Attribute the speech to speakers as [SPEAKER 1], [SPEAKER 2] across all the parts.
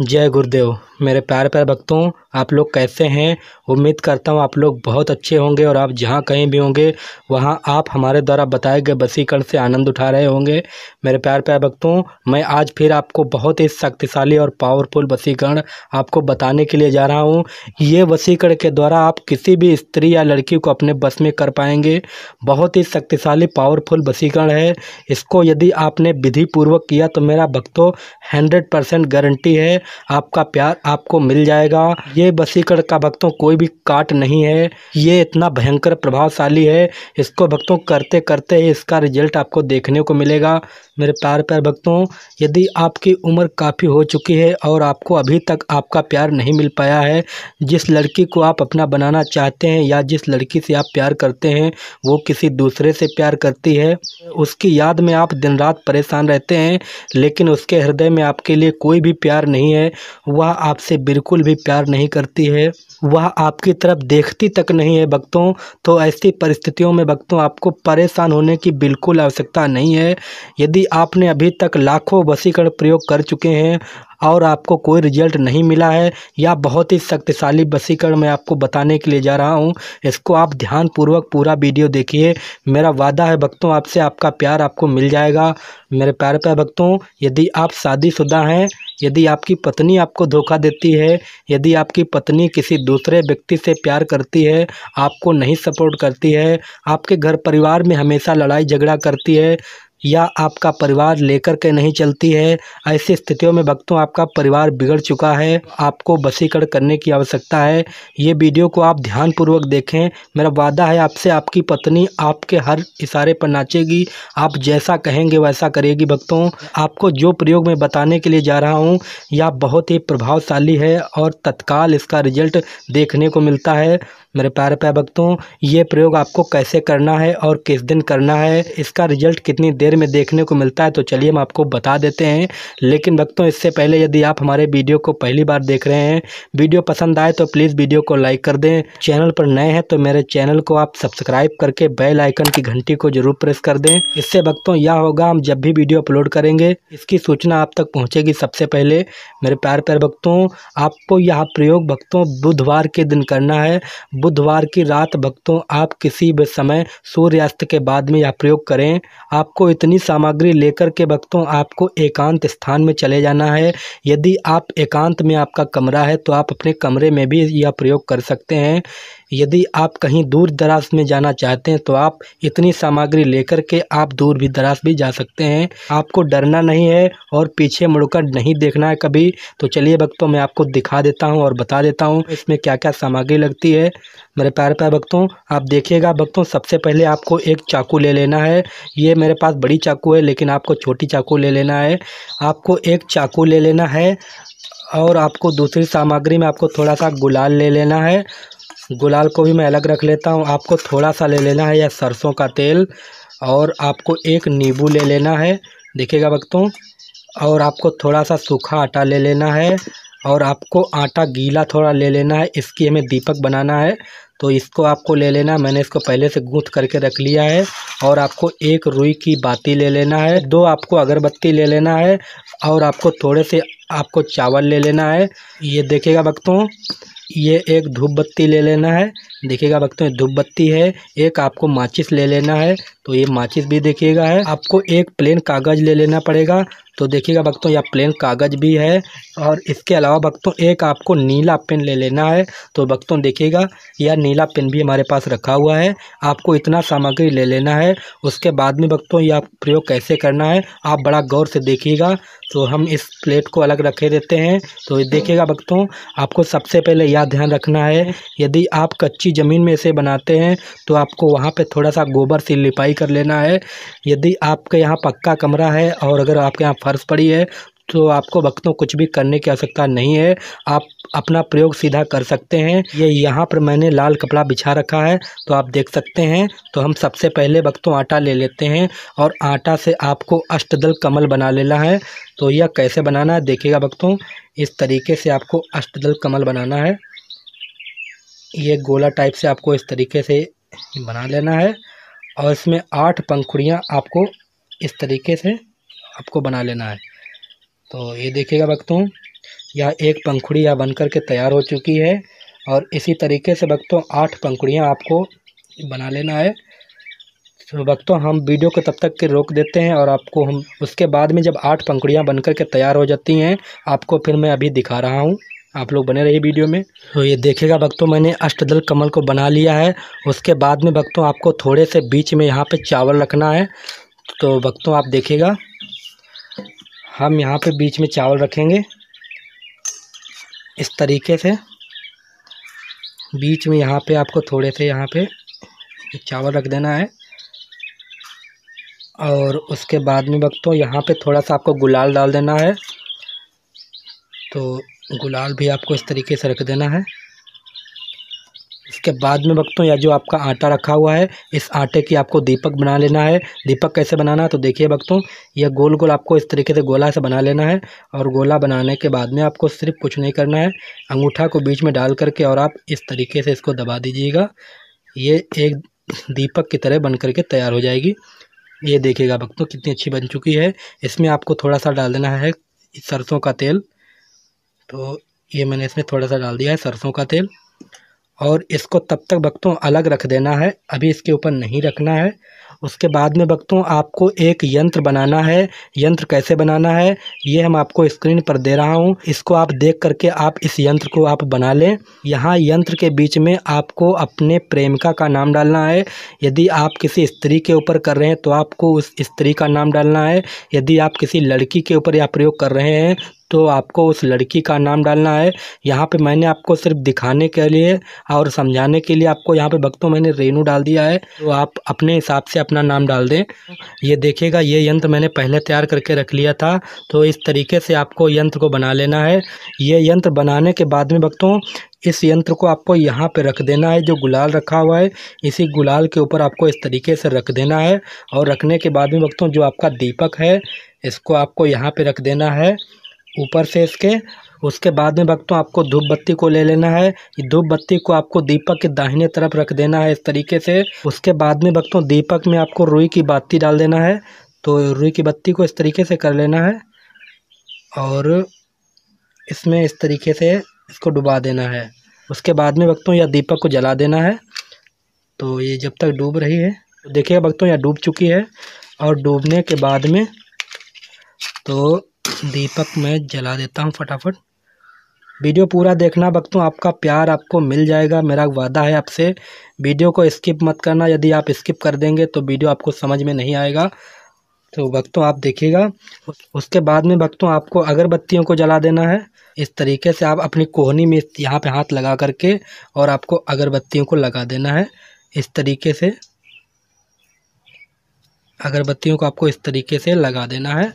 [SPEAKER 1] जय गुरुदेव मेरे प्यारे प्यारे भक्तों आप लोग कैसे हैं उम्मीद करता हूँ आप लोग बहुत अच्छे होंगे और आप जहाँ कहीं भी होंगे वहाँ आप हमारे द्वारा बताए गए वसीकरण से आनंद उठा रहे होंगे मेरे प्यार प्यारे भक्तों मैं आज फिर आपको बहुत ही शक्तिशाली और पावरफुल वसीकरण आपको बताने के लिए जा रहा हूँ ये वसीकरण के द्वारा आप किसी भी स्त्री या लड़की को अपने बस में कर पाएंगे बहुत ही शक्तिशाली पावरफुल वसीकरण है इसको यदि आपने विधिपूर्वक किया तो मेरा भक्तों हंड्रेड गारंटी है आपका प्यार आपको मिल जाएगा ये बसीकर का भक्तों कोई भी काट नहीं है ये इतना भयंकर प्रभावशाली है इसको भक्तों करते करते ही इसका रिजल्ट आपको देखने को मिलेगा मेरे प्यार प्यार भक्तों यदि आपकी उम्र काफ़ी हो चुकी है और आपको अभी तक आपका प्यार नहीं मिल पाया है जिस लड़की को आप अपना बनाना चाहते हैं या जिस लड़की से आप प्यार करते हैं वो किसी दूसरे से प्यार करती है उसकी याद में आप दिन रात परेशान रहते हैं लेकिन उसके हृदय में आपके लिए कोई भी प्यार नहीं है है वह आपसे बिल्कुल भी प्यार नहीं करती है वह आपकी तरफ देखती तक नहीं है भक्तों तो ऐसी परिस्थितियों में भक्तों आपको परेशान होने की बिल्कुल आवश्यकता नहीं है यदि आपने अभी तक लाखों वसीकरण प्रयोग कर चुके हैं और आपको कोई रिजल्ट नहीं मिला है या बहुत ही शक्तिशाली वसीकरण मैं आपको बताने के लिए जा रहा हूँ इसको आप ध्यानपूर्वक पूरा वीडियो देखिए मेरा वादा है भक्तों आपसे आपका प्यार आपको मिल जाएगा मेरे प्यार प्यार भक्तों यदि आप शादीशुदा हैं यदि आपकी पत्नी आपको धोखा देती है यदि आपकी पत्नी किसी दूसरे व्यक्ति से प्यार करती है आपको नहीं सपोर्ट करती है आपके घर परिवार में हमेशा लड़ाई झगड़ा करती है या आपका परिवार लेकर के नहीं चलती है ऐसी स्थितियों में भक्तों आपका परिवार बिगड़ चुका है आपको बसीकरण करने की आवश्यकता है ये वीडियो को आप ध्यानपूर्वक देखें मेरा वादा है आपसे आपकी पत्नी आपके हर इशारे पर नाचेगी आप जैसा कहेंगे वैसा करेगी भक्तों आपको जो प्रयोग मैं बताने के लिए जा रहा हूँ यह बहुत ही प्रभावशाली है और तत्काल इसका रिजल्ट देखने को मिलता है मेरे प्यारे प्यार भक्तों ये प्रयोग आपको कैसे करना है और किस दिन करना है इसका रिजल्ट कितनी देर में देखने को मिलता है तो चलिए हम आपको बता देते हैं लेकिन भक्तों इससे पहले यदि आप हमारे वीडियो को पहली बार देख रहे हैं वीडियो पसंद आए तो प्लीज़ वीडियो को लाइक कर दें चैनल पर नए हैं तो मेरे चैनल को आप सब्सक्राइब करके बेल आइकन की घंटी को जरूर प्रेस कर दें इससे भक्तों यह होगा हम जब भी वीडियो अपलोड करेंगे इसकी सूचना आप तक पहुँचेगी सबसे पहले मेरे प्यार प्यार भक्तों आपको यह प्रयोग भक्तों बुधवार के दिन करना है बुधवार की रात भक्तों आप किसी भी समय सूर्यास्त के बाद में यह प्रयोग करें आपको इतनी सामग्री लेकर के भक्तों आपको एकांत स्थान में चले जाना है यदि आप एकांत में आपका कमरा है तो आप अपने कमरे में भी यह प्रयोग कर सकते हैं यदि आप कहीं दूर दराज में जाना चाहते हैं तो आप इतनी सामग्री लेकर के आप दूर भी दराज भी जा सकते हैं आपको डरना नहीं है और पीछे मुड़कर नहीं देखना है कभी तो चलिए भक्तों मैं आपको दिखा देता हूँ और बता देता हूँ इसमें क्या क्या सामग्री लगती है मेरे प्यार प्यार भक्तों आप देखिएगा भक्तों सबसे पहले आपको एक चाकू ले लेना है ये मेरे पास बड़ी चाकू है लेकिन आपको छोटी चाकू ले लेना है आपको एक चाकू ले लेना है और आपको दूसरी सामग्री में आपको थोड़ा सा गुलाल ले लेना है गुलाल को भी मैं अलग रख लेता हूँ आपको थोड़ा सा ले लेना है या सरसों का तेल और आपको एक नींबू ले लेना है देखिएगा वक्तों और आपको थोड़ा सा सूखा आटा ले लेना है और आपको आटा गीला थोड़ा ले लेना है इसकी हमें दीपक बनाना है तो इसको आपको ले लेना है मैंने इसको पहले से गूँथ करके रख लिया है और आपको एक रुई की बाती ले लेना है दो आपको अगरबत्ती ले लेना है और आपको थोड़े से आपको चावल ले लेना है ये देखेगा वक्तों ये एक धूप बत्ती ले लेना है देखिएगा भक्तों धूप बत्ती है एक आपको माचिस ले लेना है तो ये माचिस भी देखिएगा है आपको एक प्लेन कागज ले लेना पड़ेगा तो देखिएगा भक्तों यह प्लेन कागज़ भी है और इसके अलावा भक्तों एक आपको नीला पेन ले लेना है तो भक्तों देखिएगा यह नीला पेन भी हमारे पास रखा हुआ है आपको इतना सामग्री ले लेना है उसके बाद में भक्तों यह प्रयोग कैसे करना है आप बड़ा गौर से देखिएगा तो हम इस प्लेट को अलग रखे देते हैं तो देखिएगा भक्तों आपको सबसे पहले यह ध्यान रखना है यदि आप कच्ची ज़मीन में इसे बनाते हैं तो आपको वहाँ पर थोड़ा सा गोबर से लिपाई कर लेना है यदि आपके यहाँ पक्का कमरा है और अगर आपके यहाँ फर्श पड़ी है तो आपको भक्तों कुछ भी करने की आवश्यकता नहीं है आप अपना प्रयोग सीधा कर सकते हैं ये यहाँ पर मैंने लाल कपड़ा बिछा रखा है तो आप देख सकते हैं तो हम सबसे पहले भक्तों आटा ले लेते हैं और आटा से आपको अष्टदल कमल बना लेना है तो यह कैसे बनाना है देखिएगा भक्तों इस तरीके से आपको अष्टदल कमल बनाना है ये गोला टाइप से आपको इस तरीके से बना लेना है और इसमें आठ पंखुड़ियाँ आपको इस तरीके से आपको बना लेना है तो ये देखिएगा भक्तों यह एक पंखुड़ी यह बन करके तैयार हो चुकी है और इसी तरीके से भक्तों आठ पंखुड़ियाँ आपको बना लेना है तो भक्तों हम वीडियो को तब तक के रोक देते हैं और आपको हम उसके बाद में जब आठ पंखुड़ियाँ बन कर के तैयार हो जाती हैं आपको फिर मैं अभी दिखा रहा हूँ आप लोग बने रहिए वीडियो में तो ये देखेगा भक्तों मैंने अष्टदल कमल को बना लिया है उसके बाद में भक्तों आपको थोड़े से बीच में यहाँ पे चावल रखना है तो भक्तों आप देखेगा हम यहाँ पे बीच में चावल रखेंगे इस तरीके से बीच में यहाँ पे आपको थोड़े से यहाँ पे चावल रख देना है और उसके बाद में वक्त तो यहाँ पे थोड़ा सा आपको गुलाल डाल देना है तो गुलाल भी आपको इस तरीके से रख देना है इसके बाद में भक्तों या जो आपका आटा रखा हुआ है इस आटे की आपको दीपक बना लेना है दीपक कैसे बनाना है तो देखिए भक्तों यह गोल गोल आपको इस तरीके से गोला से बना लेना है और गोला बनाने के बाद में आपको सिर्फ कुछ नहीं करना है अंगूठा को बीच में डाल करके और आप इस तरीके से इसको दबा दीजिएगा ये एक दीपक की तरह बन करके तैयार हो जाएगी ये देखिएगा भक्तों कितनी अच्छी बन चुकी है इसमें आपको थोड़ा सा डाल देना है सरसों का तेल तो ये मैंने इसमें थोड़ा सा डाल दिया है सरसों का तेल और इसको तब तक भक्तों अलग रख देना है अभी इसके ऊपर नहीं रखना है उसके बाद में भक्तों आपको एक यंत्र बनाना है यंत्र कैसे बनाना है ये हम आपको स्क्रीन पर दे रहा हूँ इसको आप देख करके आप इस यंत्र को आप बना लें यहाँ यंत्र के बीच में आपको अपने प्रेमिका का नाम डालना है यदि आप किसी स्त्री के ऊपर कर रहे हैं तो आपको उस स्त्री का नाम डालना है यदि आप किसी लड़की के ऊपर या प्रयोग कर रहे हैं तो आपको उस लड़की का नाम डालना है यहाँ पे मैंने आपको सिर्फ दिखाने के लिए और समझाने के लिए आपको यहाँ पे भक्तों मैंने रेनू डाल दिया है तो आप अपने हिसाब से आप अपना नाम डाल दें ये देखिएगा ये यंत्र मैंने पहले तैयार करके रख लिया था तो इस तरीके से आपको यंत्र को बना लेना है ये यंत्र बनाने के बाद में भक्तों इस यंत्र को आपको यहाँ पे रख देना है जो गुलाल रखा हुआ है इसी गुलाल के ऊपर आपको इस तरीके से रख देना है और रखने के बाद में भक्तों जो आपका दीपक है इसको आपको यहाँ पर रख देना है ऊपर से इसके उसके बाद में भक्तों आपको धूप बत्ती को ले लेना है धूप बत्ती को आपको दीपक के दाहिने तरफ रख देना है इस तरीके से उसके बाद में भक्तों दीपक में आपको रुई की बत्ती डाल देना है तो रुई की बत्ती को इस तरीके से कर लेना है और इसमें इस तरीके से इसको डुबा देना है उसके बाद में भक्तों यह दीपक को जला देना है तो ये जब तक डूब रही है तो देखिए भक्तों यह डूब चुकी है और डूबने के बाद में तो दीपक मैं जला देता हूँ फटाफट वीडियो पूरा देखना भक्तों आपका प्यार आपको मिल जाएगा मेरा वादा है आपसे वीडियो को स्किप मत करना यदि आप स्किप कर देंगे तो वीडियो आपको समझ में नहीं आएगा तो भक्तों आप देखिएगा उसके बाद में भक्तों आपको अगरबत्तियों को जला देना है इस तरीके से आप अपनी कोहनी में यहाँ पे हाथ लगा करके और आपको अगरबत्तियों को लगा देना है इस तरीके से अगरबत्तियों को आपको इस तरीके से लगा देना है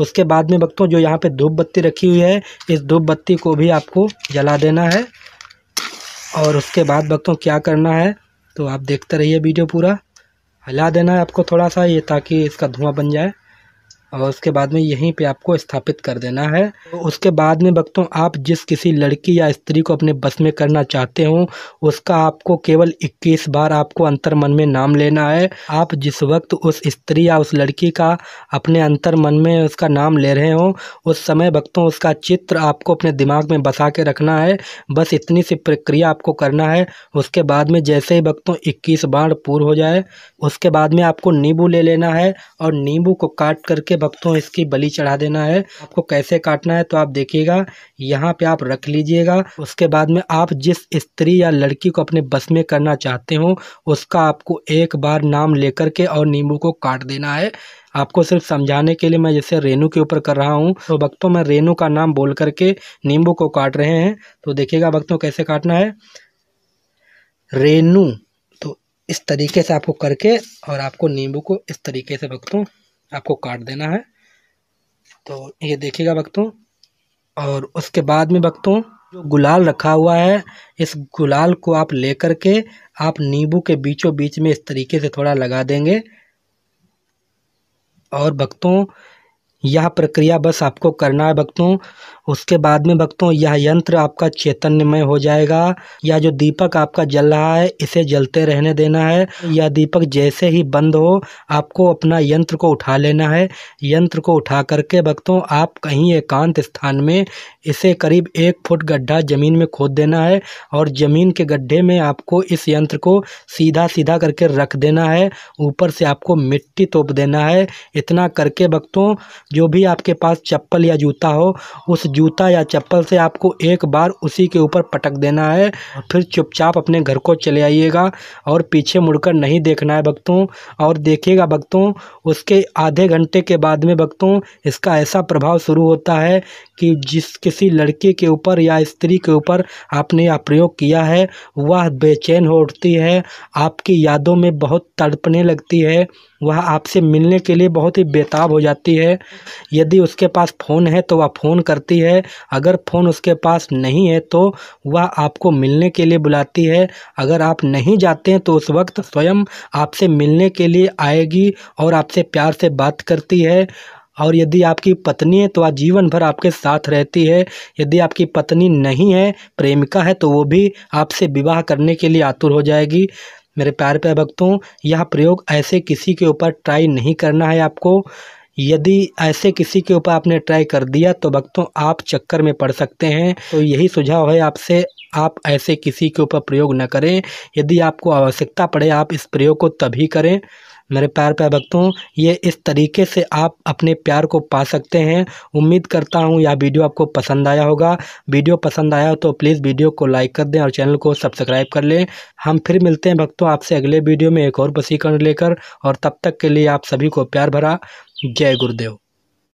[SPEAKER 1] उसके बाद में भक्तों जो यहाँ पे धूप बत्ती रखी हुई है इस धूप बत्ती को भी आपको जला देना है और उसके बाद भक्तों क्या करना है तो आप देखते रहिए वीडियो पूरा हिला देना है आपको थोड़ा सा ये ताकि इसका धुआं बन जाए और उसके बाद में यहीं पे आपको स्थापित कर देना है तो उसके बाद में भक्तों आप जिस किसी लड़की या स्त्री को अपने बस में करना चाहते हो उसका आपको केवल 21 बार आपको अंतर मन में नाम लेना है आप जिस वक्त उस स्त्री या उस लड़की का अपने अंतर मन में उसका नाम ले रहे हो उस समय भक्तों उसका चित्र आपको अपने दिमाग में बसा के रखना है बस इतनी सी प्रक्रिया आपको करना है उसके बाद में जैसे ही भक्तों इक्कीस बार पूर्ण हो जाए उसके बाद में आपको नींबू ले लेना है और नींबू को काट करके भक्तों इसकी बलि चढ़ा देना है आपको कैसे काटना है तो आप देखिएगा यहाँ पे आप रख लीजिएगा उसके बाद में आप जिस स्त्री या लड़की को अपने बस में करना चाहते हो उसका आपको एक बार नाम लेकर के और नींबू को काट देना है आपको सिर्फ समझाने के लिए मैं जैसे रेणु के ऊपर कर रहा हूँ तो भक्तों में रेणु का नाम बोल करके नींबू को काट रहे हैं तो देखिएगा भक्तों कैसे काटना है रेनू तो इस तरीके से आपको करके और आपको नींबू को इस तरीके से भक्तों आपको काट देना है तो ये देखिएगा भक्तों और उसके बाद में भक्तों जो गुलाल रखा हुआ है इस गुलाल को आप लेकर के आप नींबू के बीचों बीच में इस तरीके से थोड़ा लगा देंगे और भक्तों यह प्रक्रिया बस आपको करना है भक्तों उसके बाद में भक्तों यह यंत्र आपका चैतन्यमय हो जाएगा यह जो दीपक आपका जल रहा है इसे जलते रहने देना है यह दीपक जैसे ही बंद हो आपको अपना यंत्र को उठा लेना है यंत्र को उठा करके भक्तों आप कहीं एकांत स्थान में इसे करीब एक फुट गड्ढा ज़मीन में खोद देना है और ज़मीन के गड्ढे में आपको इस यंत्र को सीधा सीधा करके रख देना है ऊपर से आपको मिट्टी तोप देना है इतना करके भक्तों जो भी आपके पास चप्पल या जूता हो उस जूता या चप्पल से आपको एक बार उसी के ऊपर पटक देना है फिर चुपचाप अपने घर को चले आइएगा और पीछे मुड़कर नहीं देखना है भक्तों और देखिएगा भक्तों उसके आधे घंटे के बाद में भक्तों इसका ऐसा प्रभाव शुरू होता है कि जिस किसी लड़के के ऊपर या स्त्री के ऊपर आपने यह प्रयोग किया है वह बेचैन हो उठती है आपकी यादों में बहुत तड़पने लगती है वह आपसे मिलने के लिए बहुत ही बेताब हो जाती है यदि उसके पास फ़ोन है तो वह फ़ोन करती है अगर फ़ोन उसके पास नहीं है तो वह आपको मिलने के लिए बुलाती है अगर आप नहीं जाते हैं तो उस वक्त स्वयं आपसे मिलने के लिए आएगी और आपसे प्यार से बात करती है और यदि आपकी पत्नी है तो वह जीवन भर आपके साथ रहती है यदि आपकी पत्नी नहीं है प्रेमिका है तो वो भी आपसे विवाह करने के लिए आतुर हो जाएगी मेरे प्यार प्यार भक्तों यह प्रयोग ऐसे किसी के ऊपर ट्राई नहीं करना है आपको यदि ऐसे किसी के ऊपर आपने ट्राई कर दिया तो भक्तों आप चक्कर में पड़ सकते हैं तो यही सुझाव है आपसे आप ऐसे किसी के ऊपर प्रयोग न करें यदि आपको आवश्यकता पड़े आप इस प्रयोग को तभी करें मेरे प्यार प्यार भक्तों ये इस तरीके से आप अपने प्यार को पा सकते हैं उम्मीद करता हूँ यह वीडियो आपको पसंद आया होगा वीडियो पसंद आया हो तो प्लीज़ वीडियो को लाइक कर दें और चैनल को सब्सक्राइब कर लें हम फिर मिलते हैं भक्तों आपसे अगले वीडियो में एक और वसीकरण लेकर और तब तक के लिए आप सभी को प्यार भरा जय गुरुदेव